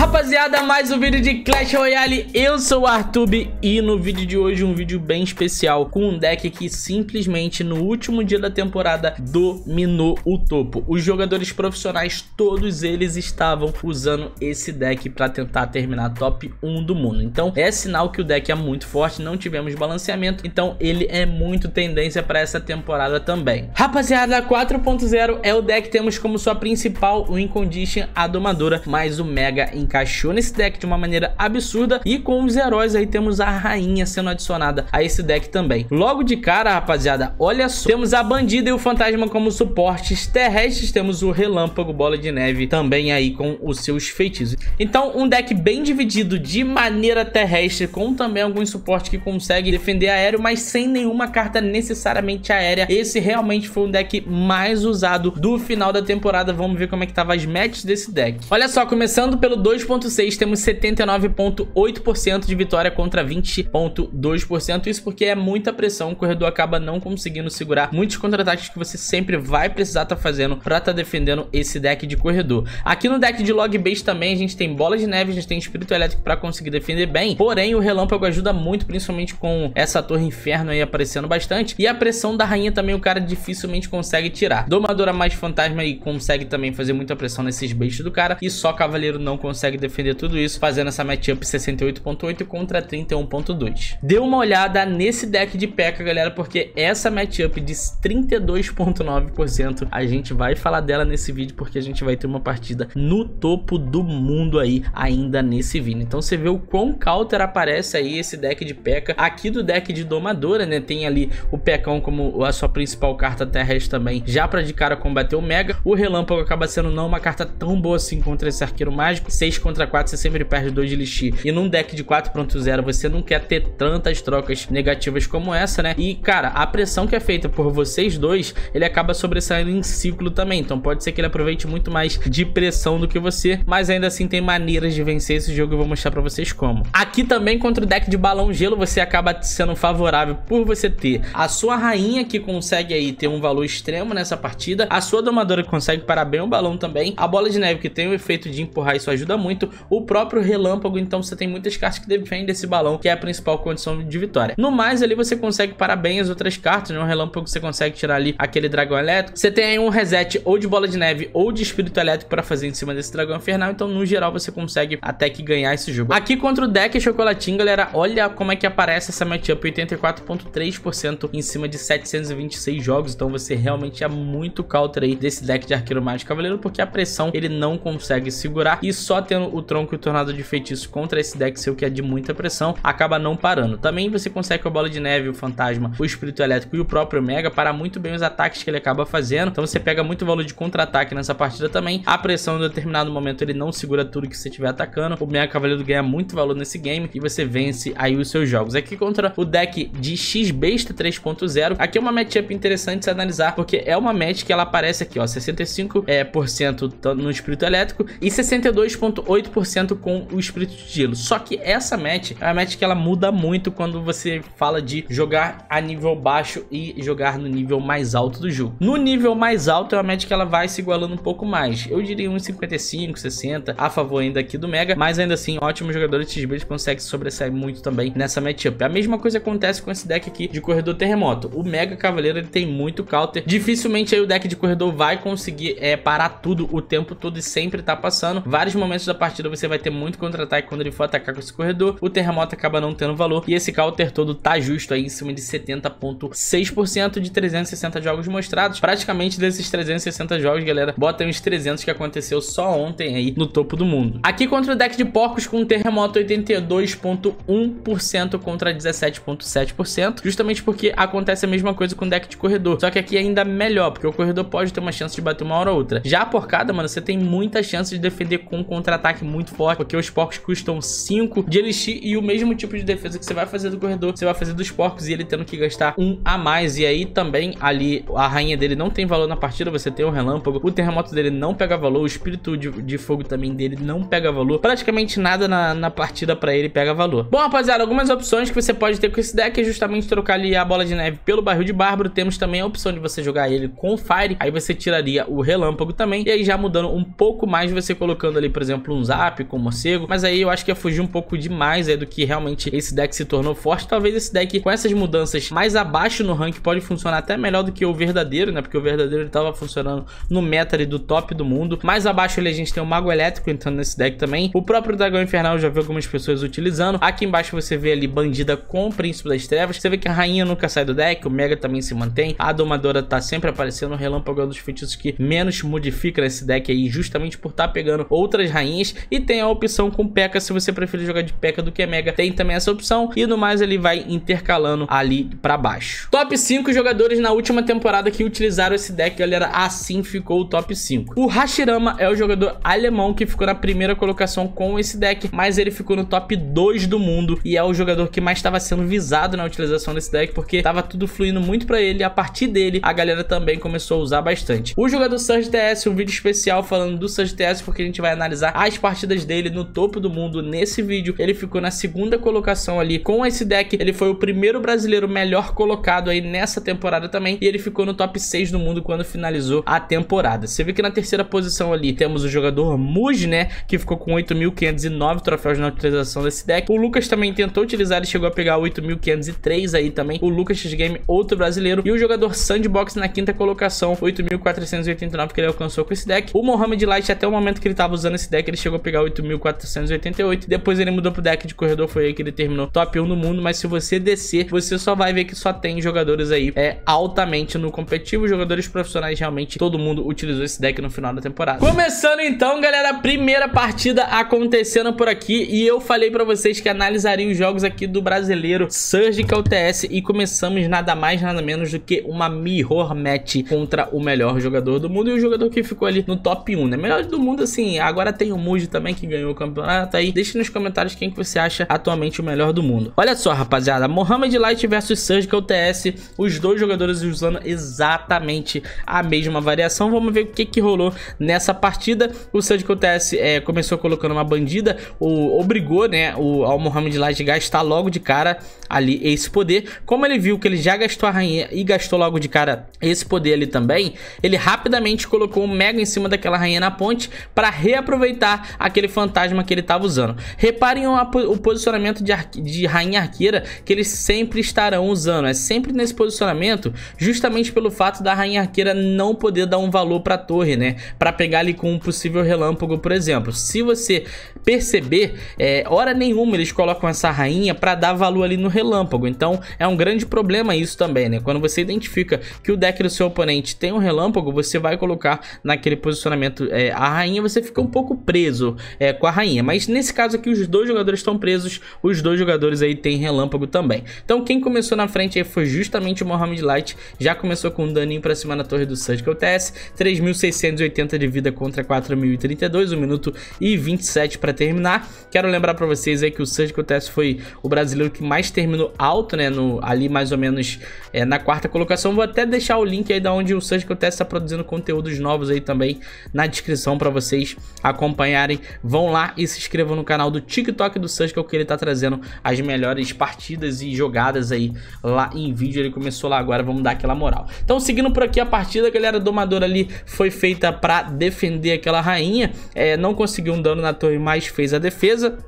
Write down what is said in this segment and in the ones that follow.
Rapaziada, mais um vídeo de Clash Royale, eu sou o Artube e no vídeo de hoje um vídeo bem especial com um deck que simplesmente no último dia da temporada dominou o topo. Os jogadores profissionais, todos eles estavam usando esse deck para tentar terminar top 1 do mundo. Então é sinal que o deck é muito forte, não tivemos balanceamento, então ele é muito tendência para essa temporada também. Rapaziada, 4.0 é o deck, temos como sua principal o Incondition, a domadora, mais o Mega Incondition encaixou nesse deck de uma maneira absurda. E com os heróis aí temos a rainha sendo adicionada a esse deck também. Logo de cara, rapaziada, olha só. Temos a bandida e o fantasma como suportes terrestres. Temos o relâmpago, bola de neve também aí com os seus feitiços. Então, um deck bem dividido de maneira terrestre, com também algum suporte que consegue defender aéreo, mas sem nenhuma carta necessariamente aérea. Esse realmente foi um deck mais usado do final da temporada. Vamos ver como é que tava as matches desse deck. Olha só, começando pelo 2 2.6 temos 79.8% de vitória contra 20.2%, isso porque é muita pressão, o corredor acaba não conseguindo segurar muitos contra-ataques que você sempre vai precisar estar tá fazendo para estar tá defendendo esse deck de corredor. Aqui no deck de log base também a gente tem bola de neve, a gente tem espírito elétrico para conseguir defender bem, porém o relâmpago ajuda muito, principalmente com essa torre inferno aí aparecendo bastante, e a pressão da rainha também o cara dificilmente consegue tirar. Domadora mais fantasma e consegue também fazer muita pressão nesses baits do cara, e só cavaleiro não consegue consegue defender tudo isso fazendo essa matchup 68.8 contra 31.2. Dê uma olhada nesse deck de P.E.K.K.A, galera, porque essa matchup de 32.9%, a gente vai falar dela nesse vídeo porque a gente vai ter uma partida no topo do mundo aí ainda nesse vídeo. Então você vê o quão counter aparece aí esse deck de P.E.K.K.A aqui do deck de Domadora, né? Tem ali o Pecão como a sua principal carta terrestre também, já pra de cara combater o Mega. O Relâmpago acaba sendo não uma carta tão boa assim contra esse Arqueiro Mágico. 6 contra 4, você sempre perde 2 de lixir. E num deck de 4.0, você não quer ter tantas trocas negativas como essa, né? E, cara, a pressão que é feita por vocês dois, ele acaba sobressaindo em ciclo também. Então pode ser que ele aproveite muito mais de pressão do que você, mas ainda assim tem maneiras de vencer esse jogo e eu vou mostrar pra vocês como. Aqui também contra o deck de balão gelo, você acaba sendo favorável por você ter a sua rainha que consegue aí ter um valor extremo nessa partida, a sua domadora que consegue parar bem o balão também, a bola de neve que tem o efeito de empurrar, isso ajuda muito, muito o próprio relâmpago, então você tem muitas cartas que defendem esse balão, que é a principal condição de vitória. No mais, ali você consegue parar bem as outras cartas, no né? relâmpago você consegue tirar ali aquele dragão elétrico. Você tem aí um reset ou de bola de neve ou de espírito elétrico para fazer em cima desse dragão infernal, então no geral você consegue até que ganhar esse jogo. Aqui contra o deck Chocolatinho, galera, olha como é que aparece essa matchup, 84.3% em cima de 726 jogos, então você realmente é muito counter aí desse deck de Arqueiro Mágico Cavaleiro, porque a pressão ele não consegue segurar e só tendo o tronco e o tornado de feitiço contra esse deck seu que é de muita pressão, acaba não parando. Também você consegue com a bola de neve, o fantasma, o espírito elétrico e o próprio Mega parar muito bem os ataques que ele acaba fazendo. Então você pega muito valor de contra-ataque nessa partida também. A pressão em determinado momento ele não segura tudo que você estiver atacando. O Mega Cavaleiro ganha muito valor nesse game e você vence aí os seus jogos. Aqui contra o deck de X-Besta 3.0. Aqui é uma matchup interessante se analisar, porque é uma match que ela aparece aqui, ó, 65% é, por cento no espírito elétrico e 62 8%, 8% com o Espírito de Gelo. Só que essa match é uma match que ela muda muito quando você fala de jogar a nível baixo e jogar no nível mais alto do jogo. No nível mais alto é uma match que ela vai se igualando um pouco mais. Eu diria uns 55, 60 a favor ainda aqui do Mega, mas ainda assim, ótimo jogador de Tisbird consegue sobressair muito também nessa matchup. A mesma coisa acontece com esse deck aqui de corredor terremoto. O Mega Cavaleiro ele tem muito counter. Dificilmente aí o deck de corredor vai conseguir é, parar tudo o tempo todo e sempre tá passando. Vários momentos da partida você vai ter muito contra-ataque quando ele for atacar com esse corredor. O terremoto acaba não tendo valor e esse counter todo tá justo aí em cima de 70.6% de 360 jogos mostrados. Praticamente desses 360 jogos, galera, bota uns 300 que aconteceu só ontem aí no topo do mundo. Aqui contra o deck de porcos com um terremoto 82.1% contra 17.7%, justamente porque acontece a mesma coisa com o deck de corredor, só que aqui é ainda melhor, porque o corredor pode ter uma chance de bater uma hora ou outra. Já a porcada, mano, você tem muita chance de defender com contra ataque muito forte, porque os porcos custam 5 de elixir e o mesmo tipo de defesa que você vai fazer do corredor, você vai fazer dos porcos e ele tendo que gastar um a mais. E aí também ali a rainha dele não tem valor na partida, você tem o um relâmpago, o terremoto dele não pega valor, o espírito de, de fogo também dele não pega valor. Praticamente nada na, na partida pra ele pega valor. Bom, rapaziada, algumas opções que você pode ter com esse deck é justamente trocar ali a bola de neve pelo barril de bárbaro. Temos também a opção de você jogar ele com fire, aí você tiraria o relâmpago também. E aí já mudando um pouco mais, você colocando ali, por exemplo, um Zap com Morcego, mas aí eu acho que ia fugir um pouco demais aí é, do que realmente esse deck se tornou forte. Talvez esse deck, com essas mudanças mais abaixo no rank, pode funcionar até melhor do que o verdadeiro, né? Porque o verdadeiro ele tava funcionando no meta ali do top do mundo. Mais abaixo ali a gente tem o Mago Elétrico entrando nesse deck também. O próprio Dragão Infernal eu já vi algumas pessoas utilizando. Aqui embaixo você vê ali Bandida com o Príncipe das Trevas. Você vê que a Rainha nunca sai do deck, o Mega também se mantém. A Domadora tá sempre aparecendo. O Relâmpago é um dos feitiços que menos modifica nesse deck aí, justamente por estar tá pegando outras rainhas e tem a opção com P.E.K.K.A se você preferir jogar de P.E.K.K.A do que Mega, tem também essa opção e no mais ele vai intercalando ali pra baixo. Top 5 jogadores na última temporada que utilizaram esse deck, galera, assim ficou o top 5. O Hashirama é o jogador alemão que ficou na primeira colocação com esse deck, mas ele ficou no top 2 do mundo e é o jogador que mais estava sendo visado na utilização desse deck porque estava tudo fluindo muito pra ele e a partir dele a galera também começou a usar bastante. O jogador Surge TS, um vídeo especial falando do Surge TS porque a gente vai analisar a mais partidas dele no topo do mundo nesse vídeo. Ele ficou na segunda colocação ali com esse deck. Ele foi o primeiro brasileiro melhor colocado aí nessa temporada também. E ele ficou no top 6 do mundo quando finalizou a temporada. Você vê que na terceira posição ali temos o jogador Muj, né? Que ficou com 8.509 troféus na utilização desse deck. O Lucas também tentou utilizar, e chegou a pegar 8.503 aí também. O Lucas X Game, outro brasileiro. E o jogador Sandbox na quinta colocação, 8.489 que ele alcançou com esse deck. O Mohamed Light, até o momento que ele estava usando esse deck, ele chegou a pegar 8.488. Depois ele mudou pro deck de corredor, foi aí que ele terminou top 1 no mundo. Mas se você descer, você só vai ver que só tem jogadores aí é, altamente no competitivo. Jogadores profissionais, realmente, todo mundo utilizou esse deck no final da temporada. Começando então, galera, a primeira partida acontecendo por aqui. E eu falei pra vocês que analisaria os jogos aqui do brasileiro Surgical é TS. E começamos nada mais, nada menos do que uma mirror match contra o melhor jogador do mundo. E o jogador que ficou ali no top 1, né? Melhor do mundo, assim, agora tem o mundo Muji também, que ganhou o campeonato aí. Deixe nos comentários quem que você acha atualmente o melhor do mundo. Olha só, rapaziada, Mohamed Light versus Surgical TS, os dois jogadores usando exatamente a mesma variação. Vamos ver o que que rolou nessa partida. O Surgical TS é, começou colocando uma bandida, o, obrigou né, o, ao Mohamed Light gastar logo de cara ali esse poder. Como ele viu que ele já gastou a rainha e gastou logo de cara esse poder ali também, ele rapidamente colocou o mega em cima daquela rainha na ponte para reaproveitar matar aquele fantasma que ele estava usando. Reparem o posicionamento de, de Rainha Arqueira que eles sempre estarão usando. É sempre nesse posicionamento, justamente pelo fato da Rainha Arqueira não poder dar um valor para a torre, né? Para pegar ali com um possível relâmpago, por exemplo. Se você perceber, é, hora nenhuma eles colocam essa rainha para dar valor ali no relâmpago. Então é um grande problema isso também, né? Quando você identifica que o deck do seu oponente tem um relâmpago, você vai colocar naquele posicionamento é, a rainha, você fica um pouco preso preso é, com a rainha. Mas nesse caso aqui, os dois jogadores estão presos, os dois jogadores aí têm relâmpago também. Então quem começou na frente aí foi justamente o Mohamed Light, já começou com um daninho pra cima na torre do Surge que é TS, 3.680 de vida contra 4.032, 1 minuto e 27 para terminar. Quero lembrar para vocês aí que o Surge que TS foi o brasileiro que mais terminou alto, né, no, ali mais ou menos é, na quarta colocação. Vou até deixar o link aí da onde o Surge que TS está produzindo conteúdos novos aí também na descrição para vocês acompanhar acompanharem, vão lá e se inscrevam no canal do TikTok do Suskel, que é o que ele tá trazendo as melhores partidas e jogadas aí lá em vídeo. Ele começou lá agora, vamos dar aquela moral. Então, seguindo por aqui a partida, a galera domadora ali foi feita para defender aquela rainha. É, não conseguiu um dano na torre, mas fez a defesa.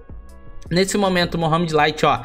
Nesse momento, Mohamed Light, ó,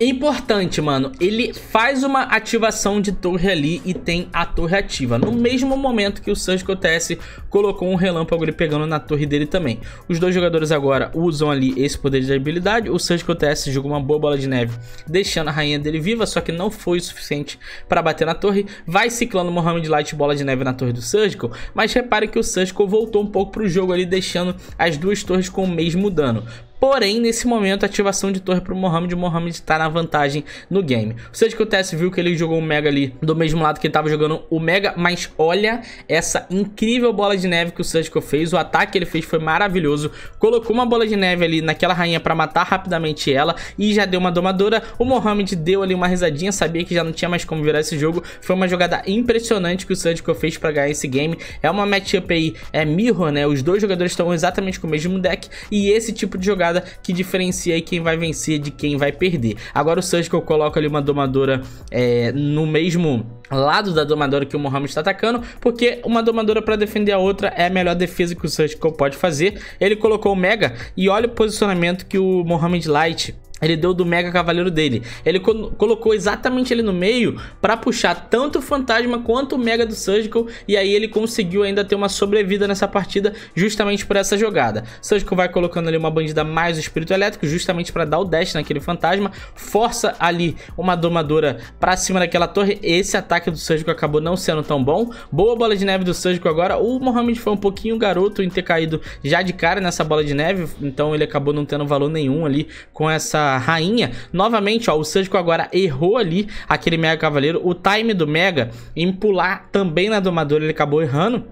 é importante, mano, ele faz uma ativação de torre ali e tem a torre ativa. No mesmo momento que o Sancho TS colocou um relâmpago ele pegando na torre dele também. Os dois jogadores agora usam ali esse poder de habilidade. O Sancho TS jogou uma boa bola de neve, deixando a rainha dele viva, só que não foi o suficiente para bater na torre. Vai ciclando Mohamed Light bola de neve na torre do Sancho, mas repare que o Sancho voltou um pouco pro jogo ali, deixando as duas torres com o mesmo dano. Porém, nesse momento, ativação de torre pro Mohamed. O Mohamed está na vantagem no game. Ou seja, que o TS viu que ele jogou o Mega ali do mesmo lado que ele estava jogando o Mega. Mas olha essa incrível bola de neve que o Sujko fez. O ataque que ele fez foi maravilhoso. Colocou uma bola de neve ali naquela rainha para matar rapidamente ela. E já deu uma domadora. O Mohamed deu ali uma risadinha. Sabia que já não tinha mais como virar esse jogo. Foi uma jogada impressionante que o Sujko fez para ganhar esse game. É uma matchup aí, é Mirror, né? Os dois jogadores estão exatamente com o mesmo deck. E esse tipo de jogada jogada que diferencia aí quem vai vencer de quem vai perder. Agora o Sanji que eu coloco ali uma domadora é, no mesmo lado da domadora que o Mohamed está atacando, porque uma domadora para defender a outra é a melhor defesa que o Sanji pode fazer. Ele colocou o Mega e olha o posicionamento que o Mohamed Light ele deu do Mega Cavaleiro dele. Ele colocou exatamente ele no meio para puxar tanto o Fantasma quanto o Mega do Surgical. E aí ele conseguiu ainda ter uma sobrevida nessa partida justamente por essa jogada. Surgical vai colocando ali uma bandida mais o Espírito Elétrico justamente para dar o dash naquele Fantasma. Força ali uma domadora para cima daquela torre. Esse ataque do Surgical acabou não sendo tão bom. Boa bola de neve do Surgical agora. O Mohamed foi um pouquinho garoto em ter caído já de cara nessa bola de neve. Então ele acabou não tendo valor nenhum ali com essa rainha. Novamente, ó, o Sérgio agora errou ali aquele Mega Cavaleiro. O time do Mega em pular também na domadora ele acabou errando.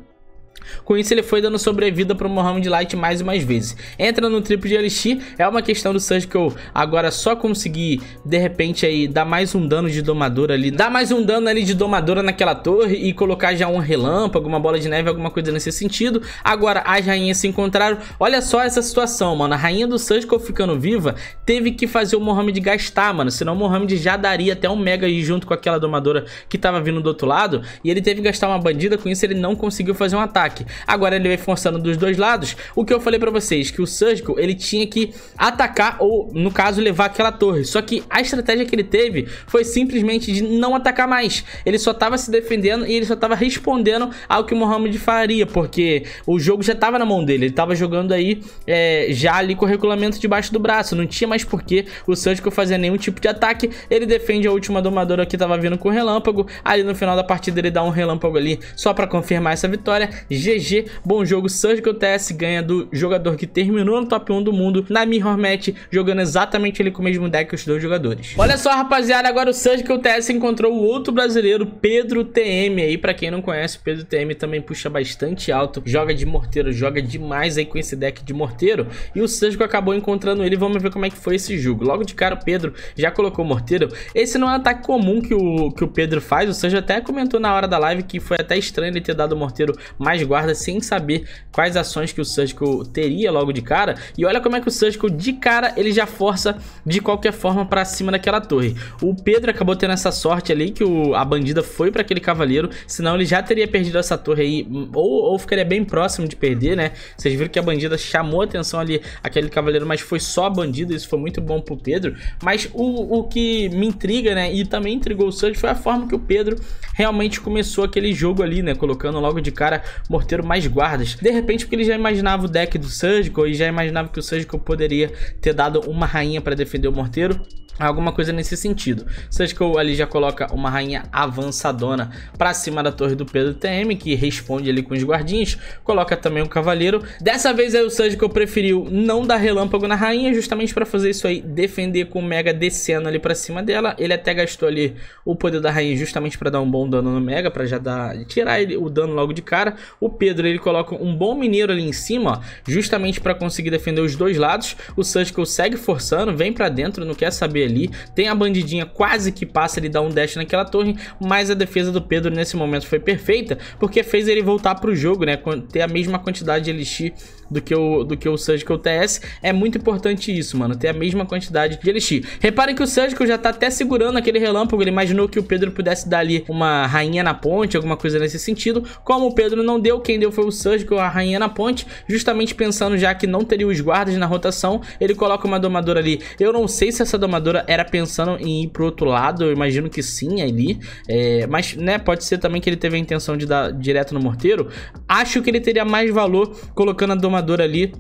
Com isso, ele foi dando sobrevida para o Mohamed Light mais e mais vezes. Entra no triplo de Elixir, é uma questão do Sanji que eu agora só consegui, de repente, aí, dar mais um dano de domadora ali. Dar mais um dano ali de domadora naquela torre e colocar já um relâmpago, uma bola de neve, alguma coisa nesse sentido. Agora, as rainhas se encontraram. Olha só essa situação, mano. A rainha do Sanji ficando viva teve que fazer o Mohamed gastar, mano. Senão o Mohamed já daria até um mega aí junto com aquela domadora que tava vindo do outro lado. E ele teve que gastar uma bandida, com isso ele não conseguiu fazer um ataque ataque. Agora ele vai forçando dos dois lados. O que eu falei pra vocês, que o Surgical, ele tinha que atacar ou, no caso, levar aquela torre. Só que a estratégia que ele teve foi simplesmente de não atacar mais. Ele só tava se defendendo e ele só tava respondendo ao que o Mohamed faria, porque o jogo já tava na mão dele. Ele tava jogando aí, é, já ali com o regulamento debaixo do braço. Não tinha mais porquê o Surgical fazer nenhum tipo de ataque. Ele defende a última domadora que tava vindo com o relâmpago. Ali no final da partida ele dá um relâmpago ali só pra confirmar essa vitória. GG, bom jogo. Surgical TS ganha do jogador que terminou no top 1 do mundo na Mirror Match, jogando exatamente ele com o mesmo deck que os dois jogadores. Olha só, rapaziada, agora o Surgical TS encontrou o outro brasileiro, Pedro TM aí. Pra quem não conhece, Pedro TM também puxa bastante alto, joga de morteiro, joga demais aí com esse deck de morteiro. E o Surgical acabou encontrando ele, vamos ver como é que foi esse jogo. Logo de cara, o Pedro já colocou o morteiro. Esse não é um ataque comum que o, que o Pedro faz, o Sanjo até comentou na hora da live que foi até estranho ele ter dado o morteiro mais guarda sem saber quais ações que o Surgical teria logo de cara. E olha como é que o Surgical de cara ele já força de qualquer forma para cima daquela torre. O Pedro acabou tendo essa sorte ali que o, a bandida foi para aquele cavaleiro, senão ele já teria perdido essa torre aí ou, ou ficaria bem próximo de perder, né? Vocês viram que a bandida chamou atenção ali aquele cavaleiro, mas foi só a bandida, isso foi muito bom pro Pedro. Mas o, o que me intriga, né, e também intrigou o Surge foi a forma que o Pedro realmente começou aquele jogo ali, né, colocando logo de cara morteiro mais guardas. De repente, porque ele já imaginava o deck do Surgical e já imaginava que o Surgical poderia ter dado uma rainha para defender o morteiro. Alguma coisa nesse sentido. Surgical ali já coloca uma rainha avançadona para cima da torre do Pedro TM, que responde ali com os guardinhos. Coloca também o um cavaleiro. Dessa vez aí o Surgical preferiu não dar relâmpago na rainha, justamente para fazer isso aí, defender com o Mega descendo ali para cima dela. Ele até gastou ali o poder da rainha justamente para dar um bom dano no Mega, para já dar, tirar ele, o dano logo de cara. O Pedro ele coloca um bom mineiro ali em cima, justamente para conseguir defender os dois lados. O Sancho segue forçando, vem para dentro, não quer saber ali. Tem a bandidinha quase que passa, ele dá um dash naquela torre, mas a defesa do Pedro nesse momento foi perfeita, porque fez ele voltar pro jogo, né? Ter a mesma quantidade de elixir do que o, do que o Surgical TS É muito importante isso, mano, ter a mesma quantidade de elixir. Reparem que o Surgical já tá até segurando aquele relâmpago, ele imaginou que o Pedro pudesse dar ali uma rainha na ponte, alguma coisa nesse sentido. Como o Pedro não deu, quem deu foi o Surgical, a rainha na ponte, justamente pensando já que não teria os guardas na rotação, ele coloca uma domadora ali. Eu não sei se essa domadora era pensando em ir pro outro lado, eu imagino que sim ali, é, mas né, pode ser também que ele teve a intenção de dar direto no morteiro. Acho que ele teria mais valor colocando a domadora transformador ali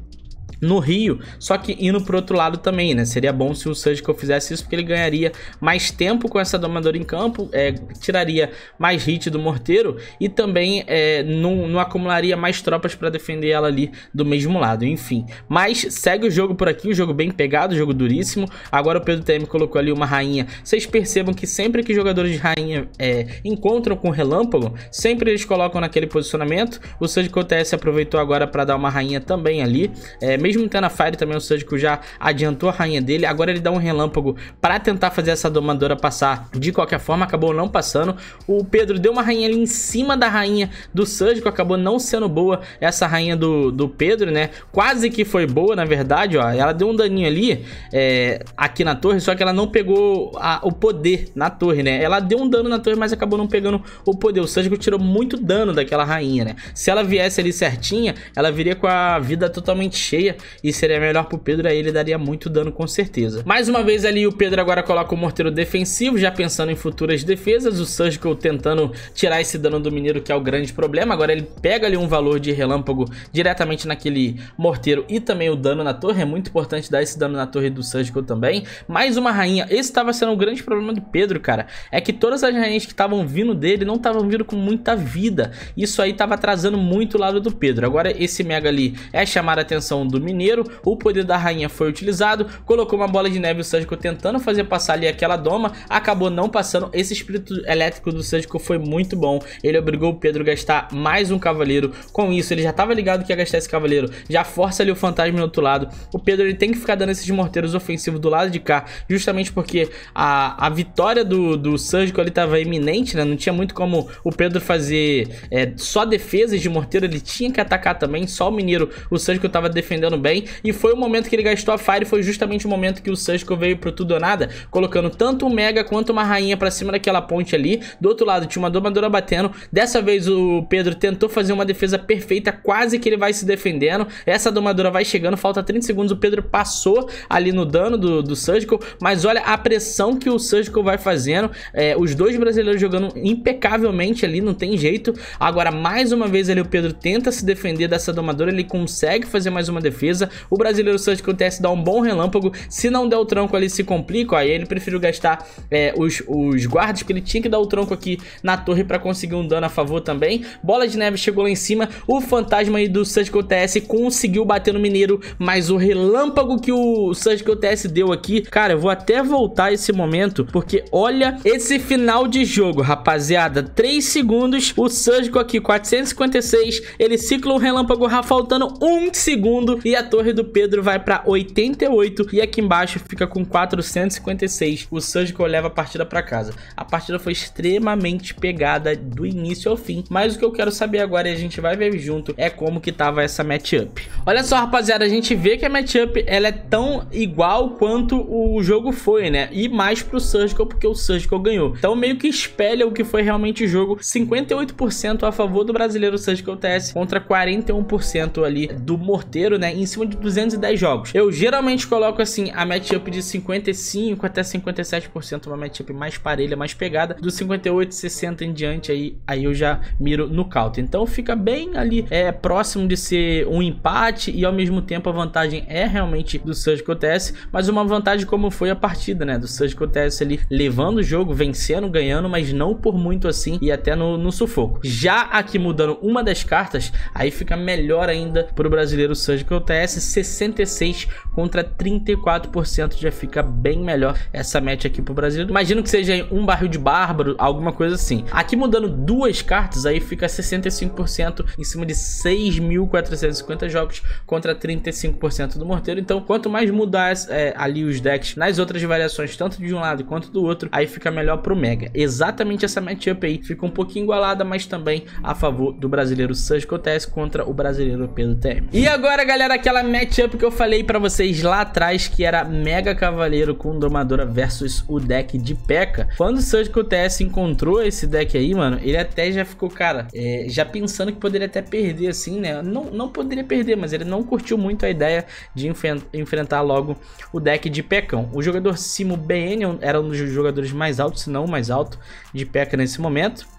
no Rio, só que indo pro outro lado também, né? Seria bom se o Surgical fizesse isso, porque ele ganharia mais tempo com essa domadora em campo, é, tiraria mais hit do morteiro e também é, não, não acumularia mais tropas para defender ela ali do mesmo lado, enfim. Mas segue o jogo por aqui, o um jogo bem pegado, um jogo duríssimo. Agora o Pedro TM colocou ali uma rainha. Vocês percebam que sempre que jogadores de rainha é, encontram com o relâmpago, sempre eles colocam naquele posicionamento. O Surgical TS aproveitou agora para dar uma rainha também ali, é, mesmo tendo a Fire também, o Surgical já adiantou a rainha dele. Agora ele dá um relâmpago para tentar fazer essa domadora passar de qualquer forma, acabou não passando. O Pedro deu uma rainha ali em cima da rainha do Surgical, acabou não sendo boa essa rainha do, do Pedro, né? Quase que foi boa, na verdade, ó. Ela deu um daninho ali é, aqui na torre, só que ela não pegou a, o poder na torre, né? Ela deu um dano na torre, mas acabou não pegando o poder. O Sanjico tirou muito dano daquela rainha, né? Se ela viesse ali certinha, ela viria com a vida totalmente cheia e seria melhor pro Pedro, aí ele daria muito dano com certeza. Mais uma vez ali o Pedro agora coloca o morteiro defensivo, já pensando em futuras defesas, o Surgical tentando tirar esse dano do mineiro que é o grande problema, agora ele pega ali um valor de relâmpago diretamente naquele morteiro e também o dano na torre, é muito importante dar esse dano na torre do Surgical também. Mais uma rainha, esse estava sendo o grande problema do Pedro, cara, é que todas as rainhas que estavam vindo dele não estavam vindo com muita vida, isso aí estava atrasando muito o lado do Pedro. Agora esse Mega ali é chamar a atenção do mineiro, o poder da rainha foi utilizado, colocou uma bola de neve o Sanjico tentando fazer passar ali aquela doma, acabou não passando, esse espírito elétrico do Sanjico foi muito bom, ele obrigou o Pedro a gastar mais um cavaleiro, com isso ele já estava ligado que ia gastar esse cavaleiro, já força ali o fantasma do outro lado, o Pedro ele tem que ficar dando esses morteiros ofensivos do lado de cá, justamente porque a, a vitória do, do Sanjico ali estava iminente, né? não tinha muito como o Pedro fazer é, só defesas de morteiro, ele tinha que atacar também, só o mineiro, o Sanjico estava defendendo jogando bem. E foi o momento que ele gastou a Fire, foi justamente o momento que o Susco veio pro tudo ou nada, colocando tanto um Mega quanto uma Rainha pra cima daquela ponte ali. Do outro lado tinha uma domadora batendo. Dessa vez o Pedro tentou fazer uma defesa perfeita, quase que ele vai se defendendo. Essa domadora vai chegando, falta 30 segundos, o Pedro passou ali no dano do, do Surgical, mas olha a pressão que o Surgical vai fazendo, é, os dois brasileiros jogando impecavelmente ali, não tem jeito. Agora, mais uma vez ali o Pedro tenta se defender dessa domadora, ele consegue fazer mais uma defesa, defesa. O brasileiro Santos acontece dá um bom relâmpago. Se não der o tranco ali, se complica. Aí ele preferiu gastar é, os, os guardas, porque ele tinha que dar o tranco aqui na torre para conseguir um dano a favor também. Bola de neve chegou lá em cima. O fantasma aí do Santico TS conseguiu bater no mineiro, mas o relâmpago que o Santico TS deu aqui, cara, eu vou até voltar esse momento, porque olha esse final de jogo, rapaziada. 3 segundos, o Santico aqui, 456, ele cicla o relâmpago, faltando 1 segundo e a torre do Pedro vai para 88 e aqui embaixo fica com 456. O Surgical leva a partida para casa. A partida foi extremamente pegada do início ao fim, mas o que eu quero saber agora e a gente vai ver junto é como que tava essa matchup. Olha só, rapaziada, a gente vê que a matchup ela é tão igual quanto o jogo foi, né? E mais pro Surgical, porque o Surgical ganhou. Então meio que espelha o que foi realmente o jogo. 58% a favor do brasileiro Surgical TS contra 41% ali do Morteiro, né? em cima de 210 jogos. Eu geralmente coloco assim a matchup de 55 até 57%, uma matchup mais parelha, mais pegada. Do 58, 60 em diante aí, aí eu já miro no cauto. Então fica bem ali é, próximo de ser um empate e ao mesmo tempo a vantagem é realmente do Surgical TS, mas uma vantagem como foi a partida, né? Do Surgical TS ali levando o jogo, vencendo, ganhando, mas não por muito assim e até no, no sufoco. Já aqui mudando uma das cartas, aí fica melhor ainda pro brasileiro Surgical 66 contra 34% já fica bem melhor essa match aqui pro Brasil. Imagino que seja um barril de bárbaro, alguma coisa assim. Aqui mudando duas cartas, aí fica 65% em cima de 6.450 jogos contra 35% do morteiro. Então, quanto mais mudar é, ali os decks nas outras variações, tanto de um lado quanto do outro, aí fica melhor pro Mega. Exatamente essa matchup aí fica um pouquinho igualada, mas também a favor do brasileiro Sanji Cotes contra o brasileiro Pedro TM. E agora, galera, aquela matchup que eu falei pra vocês lá atrás, que era Mega Cavaleiro com Domadora versus o deck de P.E.K.K.A. Quando o Surgical TS encontrou esse deck aí, mano, ele até já ficou, cara, é, já pensando que poderia até perder, assim, né? Não, não poderia perder, mas ele não curtiu muito a ideia de enfrentar logo o deck de P.E.K.K.A. O jogador Simo BN era um dos jogadores mais altos, se não o mais alto, de P.E.K.K.A. nesse momento.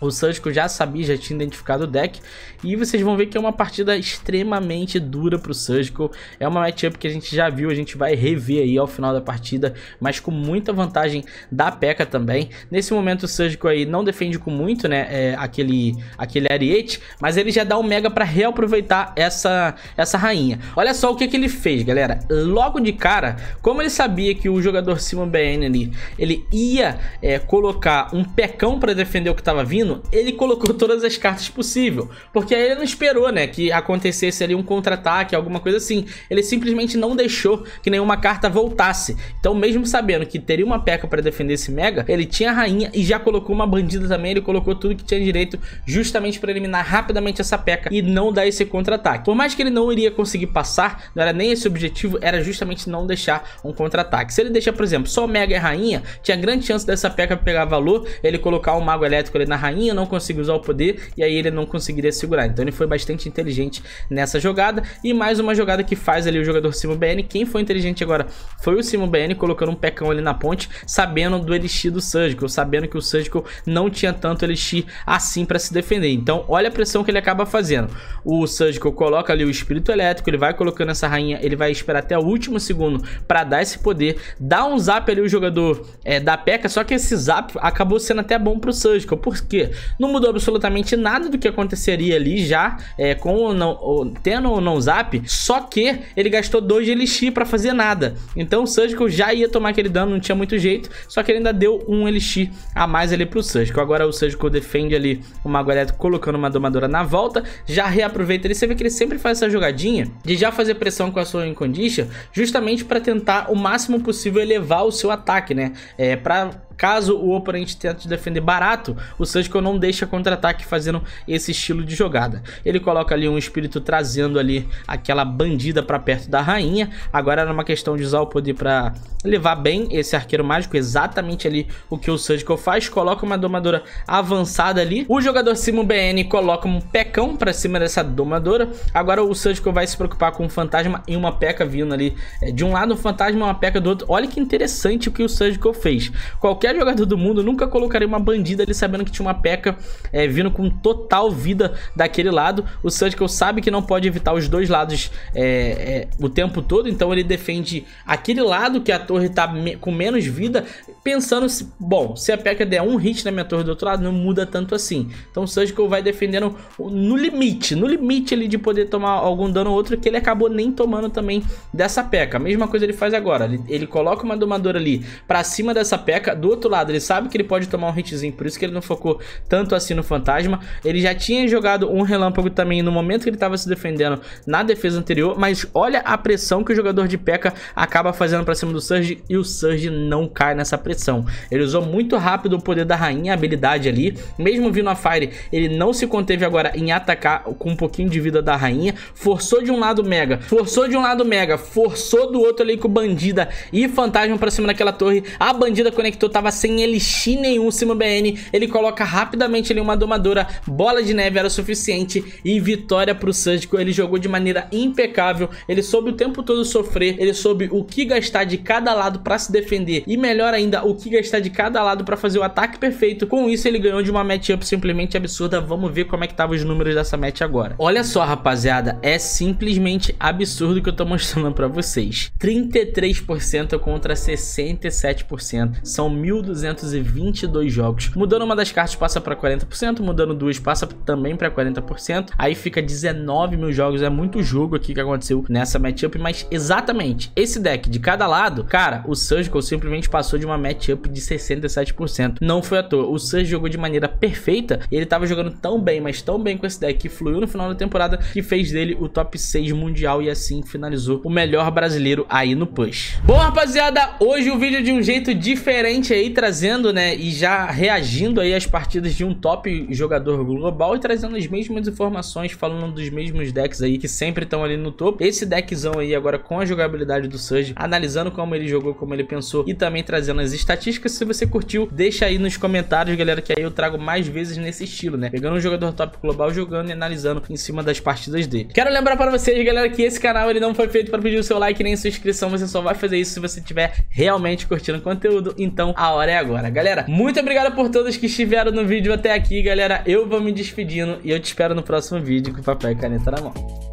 O Sancho já sabia, já tinha identificado o deck. E vocês vão ver que é uma partida extremamente dura pro Surgical. É uma matchup que a gente já viu, a gente vai rever aí ao final da partida. Mas com muita vantagem da P.E.K.K.A também. Nesse momento o Surgical aí não defende com muito, né? É, aquele, aquele Ariete. Mas ele já dá o um Mega pra reaproveitar essa, essa rainha. Olha só o que, que ele fez, galera. Logo de cara, como ele sabia que o jogador Simon BN ali, ele ia é, colocar um pecão pra defender o que tava vindo ele colocou todas as cartas possível, porque aí ele não esperou, né, que acontecesse ali um contra-ataque, alguma coisa assim. Ele simplesmente não deixou que nenhuma carta voltasse. Então, mesmo sabendo que teria uma peca para defender esse mega, ele tinha a rainha e já colocou uma bandida também, ele colocou tudo que tinha direito justamente para eliminar rapidamente essa peca e não dar esse contra-ataque. Por mais que ele não iria conseguir passar, não era nem esse o objetivo, era justamente não deixar um contra-ataque. Se ele deixar, por exemplo, só mega e rainha, tinha grande chance dessa peca pegar valor, ele colocar um mago elétrico ali na rainha não conseguiu usar o poder e aí ele não conseguiria segurar. Então ele foi bastante inteligente nessa jogada. E mais uma jogada que faz ali o jogador Simo BN. Quem foi inteligente agora foi o Simo BN, colocando um pecão ali na ponte, sabendo do Elixir do Surgical, sabendo que o Surgical não tinha tanto Elixir assim para se defender. Então olha a pressão que ele acaba fazendo. O Surgical coloca ali o Espírito Elétrico, ele vai colocando essa rainha, ele vai esperar até o último segundo para dar esse poder, dá um zap ali o jogador é, da P.E.K.K.A, só que esse zap acabou sendo até bom pro Surgical, por quê? Não mudou absolutamente nada do que aconteceria ali já é, com não, tendo ou não zap, só que ele gastou 2 de elixir para fazer nada. Então o Surgical já ia tomar aquele dano, não tinha muito jeito, só que ele ainda deu um elixir a mais ali pro Surgical. Agora o Surgical defende ali Mago Elétrico colocando uma domadora na volta, já reaproveita ele. Você vê que ele sempre faz essa jogadinha de já fazer pressão com a sua Incondition, justamente para tentar o máximo possível elevar o seu ataque, né? É, para Caso o oponente tente defender barato, o Sancho não deixa contra-ataque fazendo esse estilo de jogada. Ele coloca ali um espírito trazendo ali aquela bandida para perto da rainha. Agora era uma questão de usar o poder para levar bem esse arqueiro mágico, exatamente ali o que o Sancho faz. Coloca uma domadora avançada ali. O jogador Simo BN coloca um pecão para cima dessa domadora. Agora o Sancho vai se preocupar com um fantasma e uma peca vindo ali. É, de um lado um fantasma e uma peca do outro. Olha que interessante o que o Sancho fez. Qualquer jogador do mundo, nunca colocaria uma bandida ali sabendo que tinha uma peca é, vindo com total vida daquele lado. O Surgical sabe que não pode evitar os dois lados é, é, o tempo todo, então ele defende aquele lado que a torre tá me com menos vida, pensando se, bom, se a peca der um hit na minha torre do outro lado, não muda tanto assim. Então o Surgical vai defendendo no limite, no limite ali de poder tomar algum dano ou outro que ele acabou nem tomando também dessa peca. A mesma coisa ele faz agora, ele, ele coloca uma domadora ali para cima dessa peca, do outro outro lado, ele sabe que ele pode tomar um hitzinho, por isso que ele não focou tanto assim no Fantasma. Ele já tinha jogado um relâmpago também no momento que ele estava se defendendo na defesa anterior, mas olha a pressão que o jogador de P.E.K.K.A acaba fazendo pra cima do Surge e o Surge não cai nessa pressão. Ele usou muito rápido o poder da rainha, a habilidade ali, mesmo vindo a Fire, ele não se conteve agora em atacar com um pouquinho de vida da rainha, forçou de um lado Mega, forçou de um lado Mega, forçou do outro ali com Bandida e Fantasma pra cima daquela torre, a Bandida conectou, tava tava sem elixir nenhum Simo BN, ele coloca rapidamente ali uma domadora, bola de neve era o suficiente e vitória pro Surgical, ele jogou de maneira impecável, ele soube o tempo todo sofrer, ele soube o que gastar de cada lado pra se defender e melhor ainda, o que gastar de cada lado pra fazer o ataque perfeito, com isso ele ganhou de uma matchup simplesmente absurda, vamos ver como é que tava os números dessa match agora. Olha só rapaziada, é simplesmente absurdo que eu tô mostrando pra vocês, 33% contra 67%, são mil 1.222 jogos. Mudando uma das cartas passa para 40%, mudando duas passa também para 40%, aí fica 19 mil jogos, é muito jogo aqui que aconteceu nessa matchup, mas exatamente esse deck de cada lado, cara, o Surgical simplesmente passou de uma matchup de 67%, não foi à toa, o Surge jogou de maneira perfeita, ele tava jogando tão bem, mas tão bem com esse deck, que fluiu no final da temporada, que fez dele o top 6 mundial e assim finalizou o melhor brasileiro aí no push. Bom, rapaziada, hoje o vídeo é de um jeito diferente aí, aí trazendo, né, e já reagindo aí às partidas de um top jogador global e trazendo as mesmas informações, falando dos mesmos decks aí que sempre estão ali no topo. Esse deckzão aí agora com a jogabilidade do Surge, analisando como ele jogou, como ele pensou e também trazendo as estatísticas. Se você curtiu, deixa aí nos comentários, galera, que aí eu trago mais vezes nesse estilo, né? Pegando um jogador top global, jogando e analisando em cima das partidas dele. Quero lembrar para vocês, galera, que esse canal ele não foi feito para pedir o seu like nem sua inscrição, você só vai fazer isso se você estiver realmente curtindo o conteúdo. Então, a a hora é agora. Galera, muito obrigado por todos que estiveram no vídeo até aqui, galera. Eu vou me despedindo e eu te espero no próximo vídeo com papel e caneta na mão.